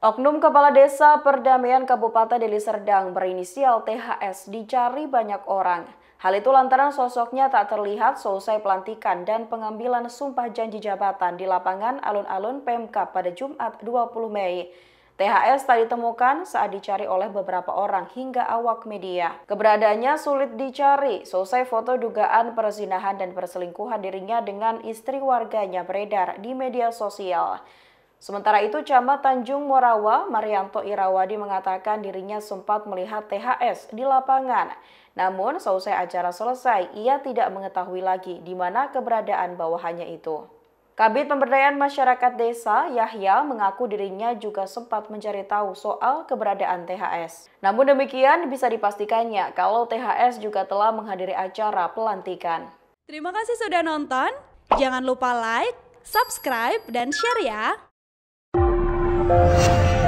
Oknum Kepala Desa Perdamaian Kabupaten Deli Serdang berinisial THS dicari banyak orang. Hal itu lantaran sosoknya tak terlihat selesai pelantikan dan pengambilan sumpah janji jabatan di lapangan alun-alun PMK pada Jumat 20 Mei. THS tak ditemukan saat dicari oleh beberapa orang hingga awak media. Keberadaannya sulit dicari, selesai foto dugaan perzinahan dan perselingkuhan dirinya dengan istri warganya beredar di media sosial. Sementara itu, Camat Tanjung Morawa, Marianto Irawadi mengatakan dirinya sempat melihat THS di lapangan. Namun, seusai acara selesai, ia tidak mengetahui lagi di mana keberadaan bawahannya itu. Kabit Pemberdayaan Masyarakat Desa, Yahya, mengaku dirinya juga sempat mencari tahu soal keberadaan THS. Namun demikian, bisa dipastikannya kalau THS juga telah menghadiri acara pelantikan. Terima kasih sudah nonton. Jangan lupa like, subscribe, dan share ya! Bye.